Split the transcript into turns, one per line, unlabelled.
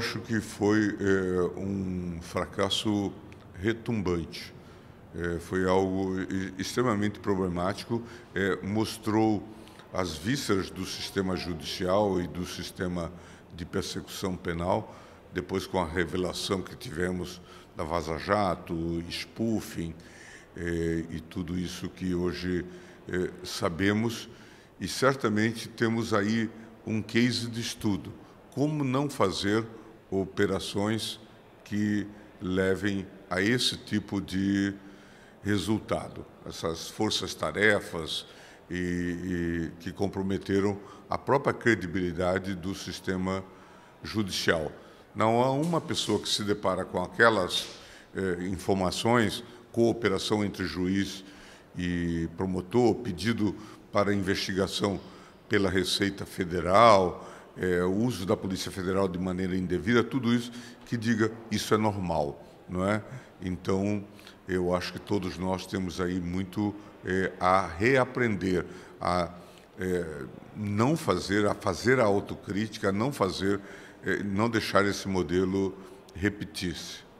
acho que foi é, um fracasso retumbante. É, foi algo extremamente problemático, é, mostrou as vísceras do sistema judicial e do sistema de persecução penal, depois com a revelação que tivemos da Vaza Jato, spoofing e tudo isso que hoje sabemos. E certamente temos aí um case de estudo: como não fazer operações que levem a esse tipo de resultado, essas forças-tarefas e, e, que comprometeram a própria credibilidade do sistema judicial. Não há uma pessoa que se depara com aquelas eh, informações, cooperação entre juiz e promotor, pedido para investigação pela Receita Federal, é, o uso da Polícia Federal de maneira indevida, tudo isso que diga isso é normal, não é? Então, eu acho que todos nós temos aí muito é, a reaprender, a é, não fazer, a fazer a autocrítica, a não fazer, é, não deixar esse modelo repetir-se.